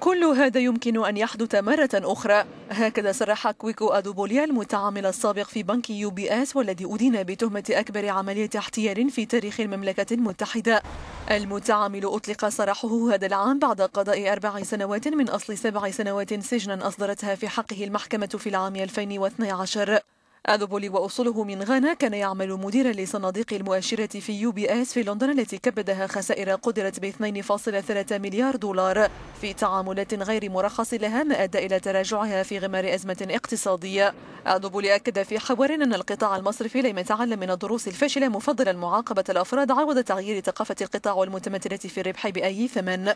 كل هذا يمكن أن يحدث مرة أخرى هكذا صرح كويكو أدوبوليا المتعامل السابق في بنك يو بي اس والذي أدين بتهمة أكبر عملية احتيال في تاريخ المملكة المتحدة المتعامل أطلق سراحه هذا العام بعد قضاء أربع سنوات من أصل سبع سنوات سجنا أصدرتها في حقه المحكمة في العام 2012 أدوبولي وأصوله من غانا كان يعمل مديرا لصناديق المؤشرة في يو بي اس في لندن التي كبدها خسائر قدرت ب 2.3 مليار دولار في تعاملات غير مرخص لها ما أدى إلى تراجعها في غمار أزمة اقتصادية أدوبولي أكد في حوار أن القطاع المصرفي لم يتعلم من الدروس الفاشلة مفضلا معاقبة الأفراد عوض تغيير ثقافة القطاع والمتمثلة في الربح بأي ثمن